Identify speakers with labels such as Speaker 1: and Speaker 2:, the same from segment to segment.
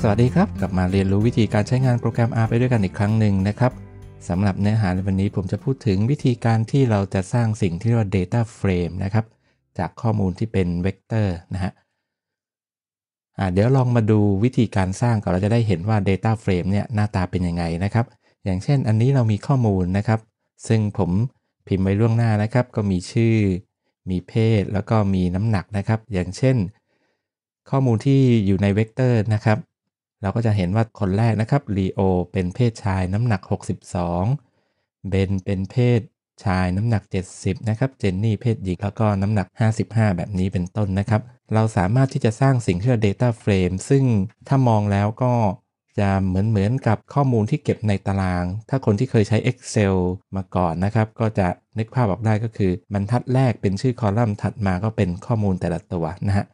Speaker 1: สวัสดีครับกลับมาเรียนรู้วิธีการใช้งานโปรแกรม R ไปด้วยกันอีกครั้งหนึ่งนะครับสำหรับเนื้อหาในวันนี้ผมจะพูดถึงวิธีการที่เราจะสร้างสิ่งที่เรียกว่า Data Frame นะครับ จากข้อมูลที่เป็นเวกเตอร์นะฮะเดี๋ยวลองมาดูวิธีการสร้างก่อนเราจะได้เห็นว่า Data Frame เนี่ยหน้าตาเป็นยังไงนะครับ อย่างเช่น อันนี้เรามีข้อมูลนะครับ ซึ่งผมพิมพ์ไว้ล่วงหน้านะครับ ก็มีชื่อ มีเพศ แล้วก็มีน้ำหนักนะครับ อย่างเช่น ข้อมูลที่อยู่ในเวกเตอร์นะครับเราก็จะเห็นว่า คนแรกนะครับลีโอ เป็นเพศชายน้ำหนัก 62เบน เป็นเพศชายน้ำหนัก 70 นะครับ เจนนี่ เพศหญิงแล้วก็น้ำหนัก 55 แบบนี้เป็นต้น นะครับ เราสามารถที่จะสร้างสิ่งที่เรียก data frame ซึ่งถ้ามองแล้วก็จะเหมือนเหมือนกับข้อมูลที่เก็บในตาราง ถ้าคนที่เคยใช้ Excel มาก่อนนะครับ ก็จะนึกภาพออกได้ก็คือบรรทัดแรกเป็นชื่อคอลัมน์ ถัดมาก็เป็นข้อมูลแต่ละตัวนะฮะ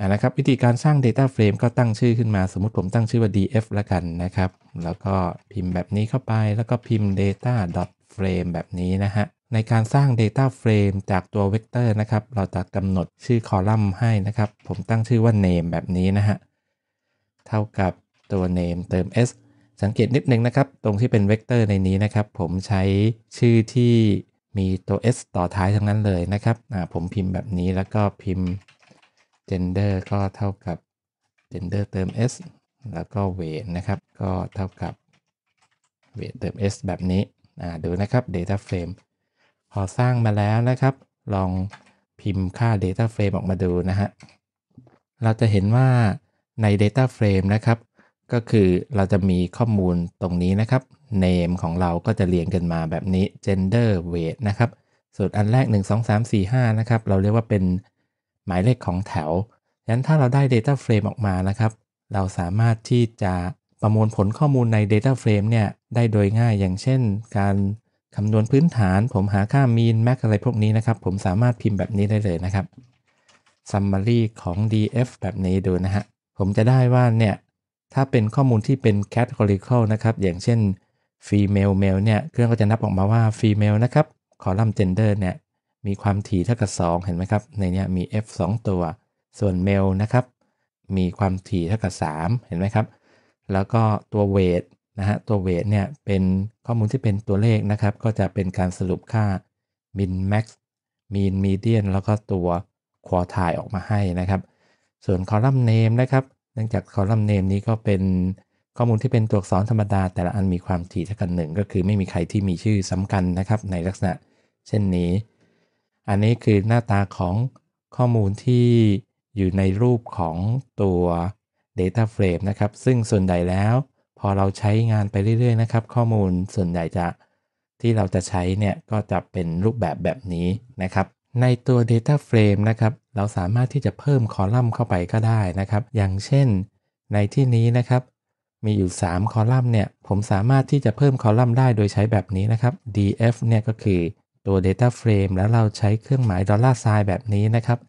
Speaker 1: อ่านะครับวิธีการสร้าง Data Frame ก็ตั้งชื่อขึ้นมาสมมติ ผมตั้งชื่อว่า df ละกันนะครับ แล้วก็พิมพ์แบบนี้เข้าไปแล้วก็พิมพ์ data frame แบบนี้นะฮะในการสร้าง Data Frame จากตัวเวกเตอร์นะครับเราจะกำหนดชื่อคอลัมน์ให้นะครับผมตั้งชื่อว่า name แบบนี้นะฮะเท่ากับตัว name เติม s สังเกตนิดนึงนะครับ ตรงที่เป็นเวกเตอร์ในนี้นะครับ ผมใช้ชื่อที่มีตัว s ต่อท้ายทั้งนั้นเลยนะครับอ่าผมพิมพ์แบบนี้แล้วก็พิมพ์ gender ก็เท่ากับ gender เติม s แล้วก็ weight นะครับ ก็เท่ากับ weight เติม s แบบนี้ดูนะครับ data frame พอสร้างมาแล้วนะครับ ลองพิมพ์ค่า data frame ออกมาดูนะฮะ เราจะเห็นว่าใน data frame นะครับ ก็คือเราจะมีข้อมูลตรงนี้นะครับ name ของเราก็จะเรียงกันมาแบบนี้ gender weight นะครับสูตรอันแรก 1 2 3 4 5 นะครับ เราเรียกว่าเป็นหมายเลขของแถวงนั้นถ้าเราได้ Data Frame ออกมานะครับ เราสามารถที่จะประมวลผลข้อมูลใน Data Frame เนี่ยได้โดยง่ายอย่างเช่นการคำนวณพื้นฐาน ผมหาค่ามีนแม็กอะไรพวกนี้นะครับ ผมสามารถพิมพ์แบบนี้ได้เลยนะครับ Summary ของ DF แบบนี้ดูนะฮะ ผมจะได้ว่าเนี่ยถ้าเป็นข้อมูลที่เป็น categorical นะครับ อย่างเช่น female male เนี่ย เครื่องก็จะนับออกมาว่า female นะครับ column gender เนี่ยมีความถี่เท่ากับ 2 เห็นไหมครับในนี้มี f 2ตัว ส่วนเมลนะครับ มีความถี่เท่ากับ 3 เห็นไหมครับ แล้วก็ตัวเวทนะฮะตัวเวทเนี่ยเป็นข้อมูลที่เป็นตัวเลขนะครับก็จะเป็นการสรุปค่า min max mean median แล้วก็ตัว quartile ออกมาให้นะครับ ส่วน column name นะครับเนื่องจาก column name นี้ก็เป็นข้อมูลที่เป็นตัวอักษรธรรมดาแต่ละอันมีความถี่เท่ากันหนึ่งก็คือไม่มีใครที่มีชื่อซ้ำกันนะครับ ในลักษณะ เช่นนี้อันนี้คือหน้าตาของข้อมูลที่อยู่ในรูปของตัว Data Frame นะครับ ซึ่งส่วนใหญ่แล้วพอเราใช้งานไปเรื่อยๆ นะครับ ข้อมูลส่วนใหญ่จะที่เราจะใช้เนี่ยก็จะเป็นรูปแบบแบบนี้นะครับ ในตัว Data Frame นะครับเราสามารถที่จะเพิ่มคอลัมน์เข้าไปก็ได้นะครับ อย่างเช่นในที่นี้นะครับ มีอยู่ 3 คอลัมน์เนี่ยผมสามารถที่จะเพิ่มคอลัมน์ได้โดยใช้แบบนี้นะครับ df เนี่ยก็คือตัว Data Frame แล้วเราใช้เครื่องหมายดอลลาร์ไซน์แบบนี้นะครับ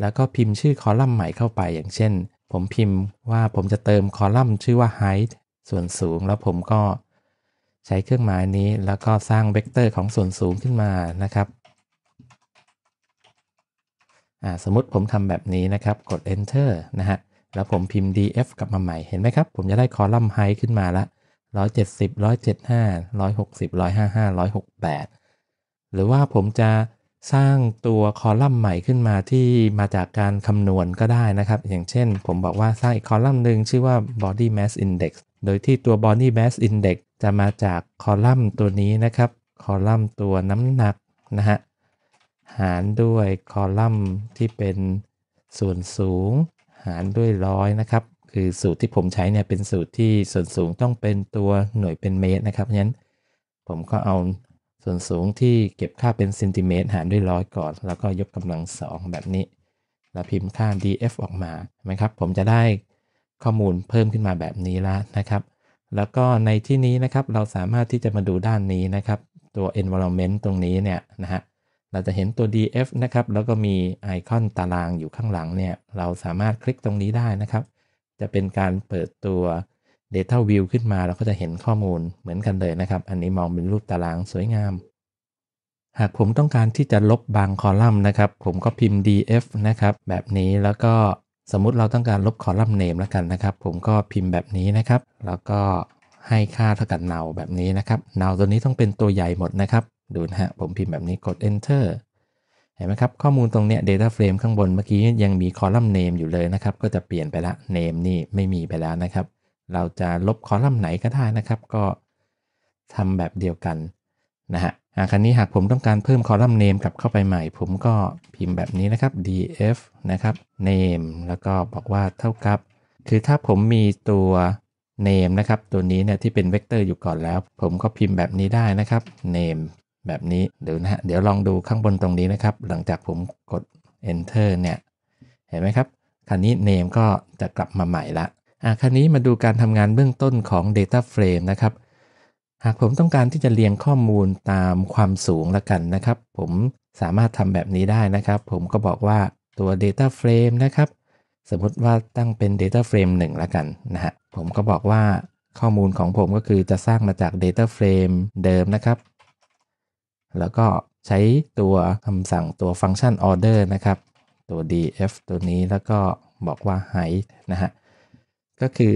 Speaker 1: แล้วก็พิมพ์ชื่อคอลัมน์ใหม่เข้าไป อย่างเช่น ผมพิมพ์ว่าผมจะเติมคอลัมน์ชื่อว่า height ส่วนสูง แล้วผมก็ใช้เครื่องหมายนี้ แล้วก็สร้างเวกเตอร์ของส่วนสูงขึ้นมานะครับ สมมติผมทำแบบนี้นะครับ กด enter นะฮะ แล้วผมพิมพ์ df กลับมาใหม่ เห็นไหมครับ ผมจะได้คอลัมน์ height ขึ้นมาละ170 175 160 155 168หรือว่าผมจะสร้างตัวคอลัมน์ใหม่ขึ้นมาที่มาจากการคำนวณก็ได้นะครับอย่างเช่น ผมบอกว่าสร้างอีกคอลัมน์หนึ่งชื่อว่า body mass index โดยที่ตัว body mass index จะมาจากคอลัมน์ตัวนี้นะครับคอลัมน์ตัวน้ำหนักนะฮะหารด้วยคอลัมน์ที่เป็นส่วนสูงหารด้วยร้อยนะครับ คือสูตรที่ผมใช้เนี่ยเป็นสูตรที่ส่วนสูงต้องเป็นตัวหน่วยเป็นเมตรนะครับงั้นผมก็เอาส่วนสูงที่เก็บค่าเป็นเซนติเมตร หารด้วยร้อยก่อน แล้วก็ยกกำลังสองแบบนี้ แล้วพิมพ์ค่า df ออกมาใช่ไหมครับผมจะได้ข้อมูลเพิ่มขึ้นมาแบบนี้แล้วนะครับ แล้วก็ในที่นี้นะครับเราสามารถที่จะมาดูด้านนี้นะครับ ตัว environment ตรงนี้เนี่ยนะฮะเราจะเห็นตัว df นะครับแล้วก็มีไอคอนตารางอยู่ข้างหลังเนี่ยเราสามารถคลิกตรงนี้ได้นะครับ จะเป็นการเปิดตัว Data View ขึ้นมาเราก็จะเห็นข้อมูลเหมือนกันเลยนะครับ อันนี้มองเป็นรูปตารางสวยงาม หากผมต้องการที่จะลบบางคอลัมน์นะครับ ผมก็พิมพ์ df นะครับแบบนี้ แล้วก็สมมุติเราต้องการลบคอลัมน์เนมแล้วกันนะครับ ผมก็พิมพ์แบบนี้นะครับ แล้วก็ให้ค่าเท่ากับ now แบบนี้นะครับ now ตัวนี้ต้องเป็นตัวใหญ่หมดนะครับ ดูนะฮะ ผมพิมพ์แบบนี้ กด enter เห็นไหมครับ ข้อมูลตรงเนี้ย data frame ข้างบนเมื่อกี้ยังมีคอลัมน์เนมอยู่เลยนะครับ ก็จะเปลี่ยนไปละ name นี่ไม่มีไปแล้วนะครับเราจะลบคอลัมน์ไหนก็ได้นะครับ ก็ทำแบบเดียวกันนะฮะครคันี้หากผมต้องการเพิ่มคอลัมน์เนมกลับเข้าไปใหม่ ผมก็พิมพ์แบบนี้นะครับ df นะครับ name แล้วก็บอกว่าเท่ากับ คือถ้าผมมีตัว name นะครับ ตัวนี้เนี่ยที่เป็นเวกเตอร์อยู่ก่อนแล้ว ผมก็พิมพ์แบบนี้ได้นะครับ name แบบนี้เดี๋ยวนะฮะเดี๋ยวลองดูข้างบนตรงนี้นะครับ หลังจากผมกด enter เนี่ยเห็นไหมครับคันนี้ name ก็จะกลับมาใหม่ละคราวนี้มาดูการทำงานเบื้องต้นของ Data Frame นะครับ หากผมต้องการที่จะเรียงข้อมูลตามความสูงละกันนะครับ ผมสามารถทำแบบนี้ได้นะครับ ผมก็บอกว่าตัว Data Frame นะครับ สมมติว่าตั้งเป็น Data Frame 1 ละกันนะฮะ ผมก็บอกว่าข้อมูลของผมก็คือจะสร้างมาจาก Data Frame เดิมนะครับ แล้วก็ใช้ตัวคำสั่งตัวฟังก์ชัน order นะครับ ตัว df ตัวนี้แล้วก็บอกว่า height นะฮะก็คือ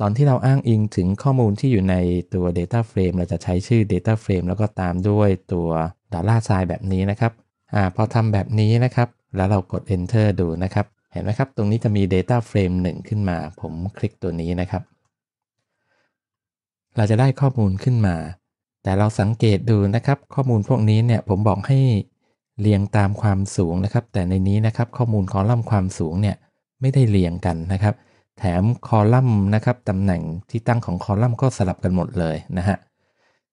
Speaker 1: ตอนที่เราอ้างอิงถึงข้อมูลที่อยู่ในตัว Data Frame เราจะใช้ชื่อ Data Frame แล้วก็ตามด้วยตัวดอลลาร์ไซน์แบบนี้นะครับอพอทำแบบนี้นะครับ แล้วเรากด Enter ดูนะครับ เห็นไหมครับ ตรงนี้จะมี Data Frame 1ขึ้นมาผมคลิกตัวนี้นะครับ เราจะได้ข้อมูลขึ้นมา แต่เราสังเกตดูนะครับ ข้อมูลพวกนี้เนี่ยผมบอกให้เรียงตามความสูงนะครับ แต่ในนี้นะครับข้อมูลคอลัมน์ความสูงเนี่ยไม่ได้เรียงกันนะครับแถมคอลัมน์นะครับ ตำแหน่งที่ตั้งของคอลัมน์ก็สลับกันหมดเลยนะฮะ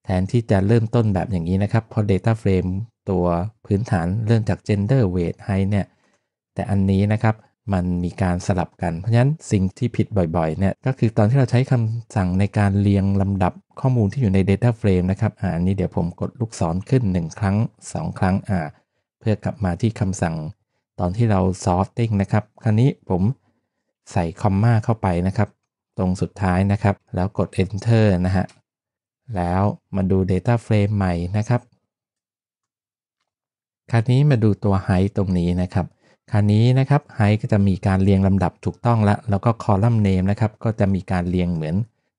Speaker 1: แทนที่จะเริ่มต้นแบบอย่างนี้นะครับพอ Data Frame ตัวพื้นฐานเริ่มจาก Gender Weight h e i g h เนี่ย แต่อันนี้นะครับมันมีการสลับกันเพราะฉะนั้นสิ่งที่ผิดบ่อยๆ เนี่ย ก็คือตอนที่เราใช้คำสั่งในการเรียงลำดับข้อมูลที่อยู่ใน Data Frame นะครับอ่าันนี้เดี๋ยวผมกดลูกศรขึ้น 1 ครั้ง 2 ครั้งอ่าเพื่อกลับมาที่คำสั่ง ตอนที่เรา Sorting นะครับ คราวนี้ผมใส่คอมมาเข้าไปนะครับ ตรงสุดท้ายนะครับ แล้วกด enter นะฮะ แล้วมาดู data frame ใหม่นะครับ คราวนี้มาดูตัว height ตรงนี้นะครับ คราวนี้นะครับ height ก็จะมีการเรียงลำดับถูกต้องละแล้วก็ column name นะครับ ก็จะมีการเรียงเหมือน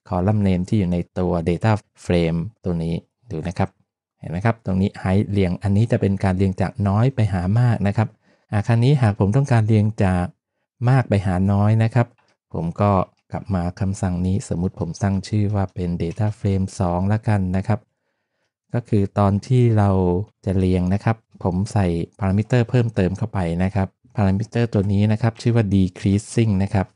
Speaker 1: column name ที่อยู่ในตัว data frame ตัวนี้ดูนะครับ เห็นไหมครับตรงนี้ height เรียงอันนี้จะเป็นการเรียงจากน้อยไปหามากนะครับอะคราวนี้หากผมต้องการเรียงจากมากไปหาน้อยนะครับ ผมก็กลับมาคำสั่งนี้สมมติผมตั้งชื่อว่าเป็น Data Frame 2ละกันนะครับ ก็คือตอนที่เราจะเรียงนะครับ ผมใส่พารามิเตอร์เพิ่มเติมเข้าไปนะครับ พารามิเตอร์ตัวนี้นะครับ ชื่อว่า decreasing นะครับ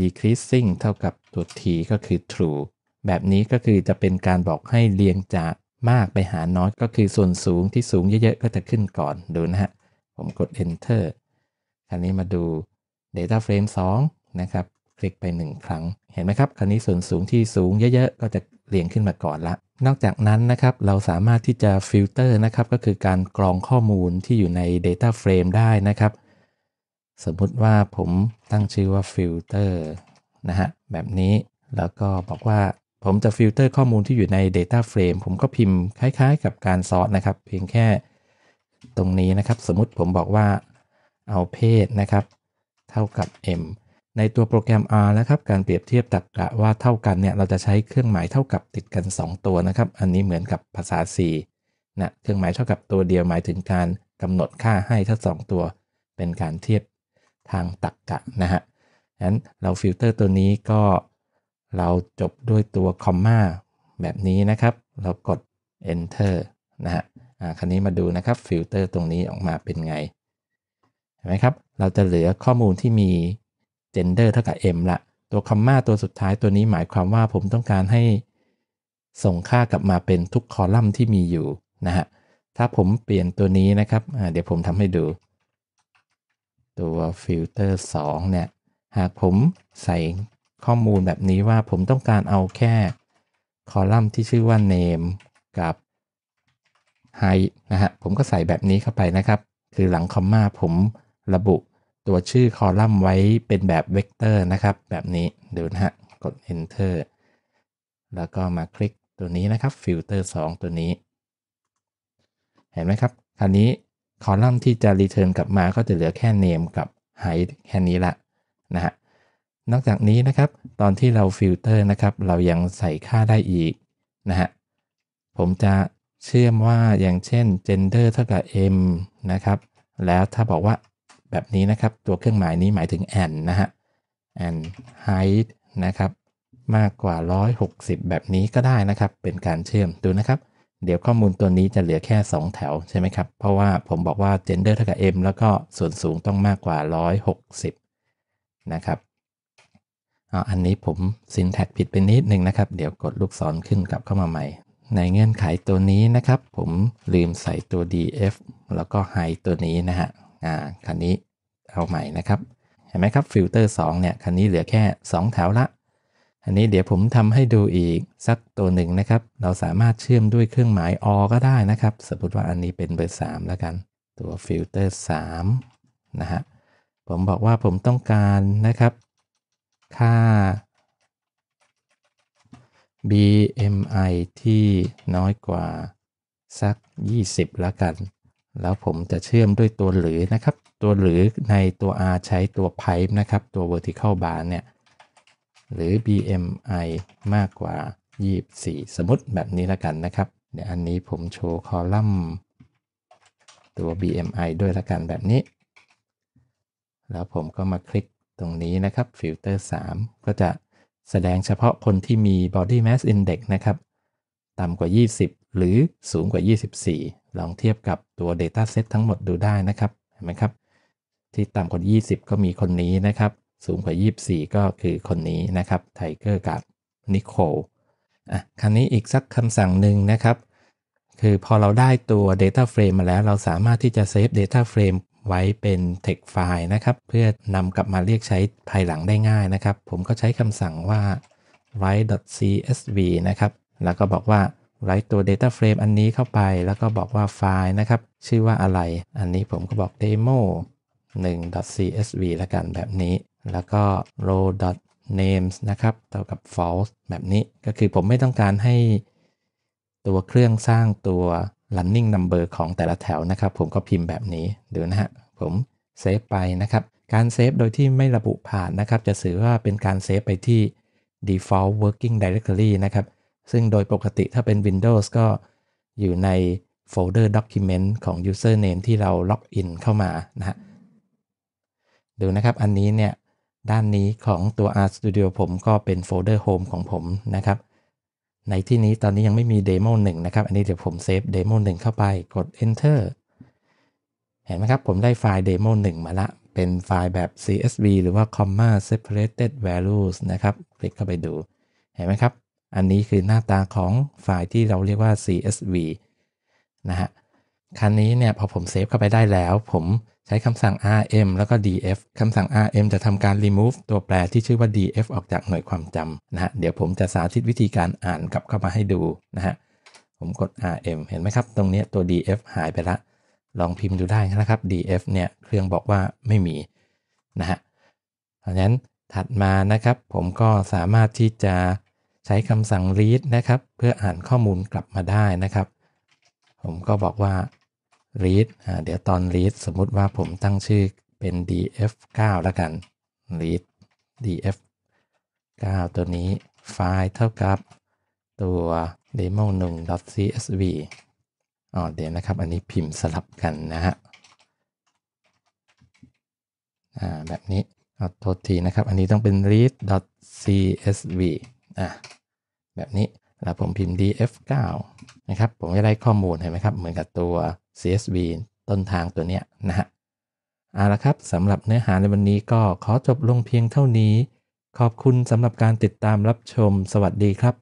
Speaker 1: decreasing เท่ากับตัว t ก็คือ true แบบนี้ก็คือจะเป็นการบอกให้เรียงจาก มากไปหาน้อยก็คือส่วนสูงที่สูงเยอะๆก็จะขึ้นก่อนดูนะฮะ ผมกด enter คราวนี้มาดู Data Frame 2 นะครับ คลิกไป 1 ครั้ง เห็นไหมครับ คราวนี้ส่วนสูงที่สูงเยอะ ๆ ก็จะเรียงขึ้นมาก่อนละนอกจากนั้นนะครับ เราสามารถที่จะฟิลเตอร์นะครับ ก็คือการกรองข้อมูลที่อยู่ใน Data Frame ได้นะครับ สมมุติว่าผมตั้งชื่อว่าฟิลเตอร์นะฮะแบบนี้แล้วก็บอกว่า ผมจะฟิลเตอร์ข้อมูลที่อยู่ใน Data Frame ผมก็พิมพ์คล้ายๆ กับการซอร์ตนะครับ เพียงแค่ตรงนี้นะครับ สมมติผมบอกว่าเอาเพศนะครับเท่ากับ m ในตัวโปรแกรม R นะครับ การเปรียบเทียบตรรกะว่าเท่ากันเนี่ย เราจะใช้เครื่องหมายเท่ากับติดกัน 2 ตัวนะครับ อันนี้เหมือนกับภาษา C นะเครื่องหมายเท่ากับตัวเดียวหมายถึงการกำหนดค่าให้ถ้าสองตัว เป็นการเทียบทางตรรกะนะฮะนั้นเราฟิลเตอร์ตัวนี้ก็เราจบด้วยตัวคอมมาแบบนี้นะครับ เรากด enter นะฮะ อ่า คราวนี้มาดูนะครับ ฟิลเตอร์ตรงนี้ออกมาเป็นไงห็นไหมครับ เราจะเหลือข้อมูลที่มี gender เท่ากับ m ละ ตัวคอมมาตัวสุดท้ายตัวนี้หมายความว่าผมต้องการให้ส่งค่ากลับมาเป็นทุกคอลัมน์ที่มีอยู่นะฮะ ถ้าผมเปลี่ยนตัวนี้นะครับ เดี๋ยวผมทำให้ดู ตัวฟิลเตอร์2เนี่ย หากผมใส่ข้อมูลแบบนี้ว่าผมต้องการเอาแค่คอลัมน์ที่ชื่อว่า name กับ height นะฮะ ผมก็ใส่แบบนี้เข้าไปนะครับ คือหลังคอมมาผมระบุตัวชื่อคอลัมน์ไว้เป็นแบบเวกเตอร์นะครับ แบบนี้เดี๋ยวนะฮะกด enter แล้วก็มาคลิกตัวนี้นะครับฟิลเตอร์2ตัวนี้ เห็นไหมครับคราวนี้คอลัมน์ที่จะรีเทิร์นกลับมาก็จะเหลือแค่ name กับ height แค่นี้ละนะฮะนอกจากนี้นะครับตอนที่เราฟิลเตอร์นะครับ เรายังใส่ค่าได้อีกนะฮะผมจะเชื่อมว่าอย่างเช่น gender เท่ากับ m นะครับ แล้วถ้าบอกว่าแบบนี้นะครับ ตัวเครื่องหมายนี้หมายถึง and นะฮะ and height นะครับมากกว่า 160 แบบนี้ก็ได้นะครับ เป็นการเชื่อม ดูนะครับ เดี๋ยวข้อมูลตัวนี้จะเหลือแค่ 2 แถว ใช่ไหมครับ เพราะว่าผมบอกว่า gender เท่ากับ m แล้วก็ส่วนสูงต้องมากกว่า 160นะครับอันนี้ผมซินแท็กผิดไปนิดนึงนะครับ เดี๋ยวกดลูกศรขึ้นกลับเข้ามาใหม่ ในเงื่อนไขตัวนี้นะครับ ผมลืมใส่ตัว df แล้วก็ height ตัวนี้นะฮะอ่าคันนี้เอาใหม่นะครับ เห็นไหมครับฟิลเตอร์2เนี่ย คันนี้เหลือแค่ 2 แถวละอันนี้เดี๋ยวผมทำให้ดูอีกสักตัวหนึ่งนะครับ เราสามารถเชื่อมด้วยเครื่องหมายอก็ได้นะครับสมมติว่าอันนี้เป็นเบอร์3แล้วกันตัวฟิลเตอร์3นะฮะผมบอกว่าผมต้องการนะครับ ค่า BMI ที่น้อยกว่าสัก 20 แล้วกันแล้วผมจะเชื่อมด้วยตัวหรือนะครับ ตัวหรือในตัว R ใช้ตัว pipe นะครับ ตัว vertical bar เนี่ยหรือ BMI มากกว่า 24 สมมติแบบนี้ละกันนะครับเดี๋ยวอันนี้ผมโชว์คอลัมน์ตัว BMI ด้วยละกันแบบนี้ แล้วผมก็มาคลิกตรงนี้นะครับฟิลเตอร์ 3 ก็จะแสดงเฉพาะคนที่มี body mass index นะครับ ต่ำกว่า 20 หรือสูงกว่า 24ลองเทียบกับตัว Dataset ทั้งหมดดูได้นะครับเห็นไหมครับ ที่ต่ำกว่า 20 ก็มีคนนี้นะครับ สูงกว่า 24 ก็คือคนนี้นะครับไทเกอร์กับนิโคลอ่ะคราวนี้อีกสักคำสั่งหนึ่งนะครับ คือพอเราได้ตัว Data Frame มาแล้ว เราสามารถที่จะเซฟ Data Frame ไว้เป็น text file นะครับเพื่อนำกลับมาเรียกใช้ภายหลังได้ง่ายนะครับ ผมก็ใช้คำสั่งว่า write.csv นะครับ แล้วก็บอกว่าไท์ตัว Data Frame อันนี้เข้าไปแล้วก็บอกว่าไฟล์นะครับ ชื่อว่าอะไร อันนี้ผมก็บอก demo 1.csv แล้วกันแบบนี้ แล้วก็ row names นะครับเท่ากับ false แบบนี้ก็คือผมไม่ต้องการให้ตัวเครื่องสร้างตัว running number ของแต่ละแถวนะครับ ผมก็พิมพ์แบบนี้ ดูนะฮะผมเซฟไปนะครับ การเซฟโดยที่ไม่ระบุผ่านนะครับ จะถือว่าเป็นการเซฟไปที่ default working directory นะครับซึ่งโดยปกติถ้าเป็น Windows ก็อยู่ในโฟลเดอร์ Document ของ Username ที่เราล็อกอินเข้ามานะฮะดูนะครับอันนี้เนี่ยด้านนี้ของตัว R Studio ผมก็เป็นโฟลเดอร์ Home ของผมนะครับ ในที่นี้ตอนนี้ยังไม่มี Demo 1 นะครับ อันนี้เดี๋ยวผมเซฟ Demo 1 เข้าไปกด Enter เห็นไหมครับผมได้ไฟล์ Demo 1 มาละเป็นไฟล์แบบ CSV หรือว่า Comma Separated Values นะครับ คลิกเข้าไปดูเห็นไหมครับอันนี้คือหน้าตาของไฟล์ที่เราเรียกว่า CSV นะฮะ ครั้นนี้เนี่ยพอผมเซฟเข้าไปได้แล้ว ผมใช้คำสั่ง rm แล้วก็ df คำสั่ง rm จะทำการ remove ตัวแปรที่ชื่อว่า df ออกจากหน่วยความจำนะฮะ เดี๋ยวผมจะสาธิตวิธีการอ่านกลับเข้ามาให้ดูนะฮะ ผมกด rm เห็นไหมครับ ตรงนี้ตัว df หายไปละ ลองพิมพ์ดูได้นะครับ df เนี่ยเครื่องบอกว่าไม่มีนะฮะเพราะฉะนั้นถัดมานะครับ ผมก็สามารถที่จะใช้คำสั่ง read นะครับ เพื่ออ่านข้อมูลกลับมาได้นะครับ ผมก็บอกว่า read เดี๋ยวตอน read สมมติว่าผมตั้งชื่อเป็น df 9แล้วกัน read df 9ตัวนี้ไฟล์เท่ากับตัว demo 1 csv อ๋อเดี๋ยวนะครับอันนี้พิมพ์สลับกันนะฮะแบบนี้โทษทีนะครับ อันนี้ต้องเป็น read.csv อ่ะแบบนี้แล้วผมพิมพ์ df9 นะครับ ผมจะได้ข้อมูลเห็นไหมครับเหมือนกับตัว csv ต้นทางตัวเนี้ยนะฮะเอาละครับสำหรับเนื้อหาในวันนี้ก็ขอจบลงเพียงเท่านี้ ขอบคุณสำหรับการติดตามรับชมสวัสดีครับ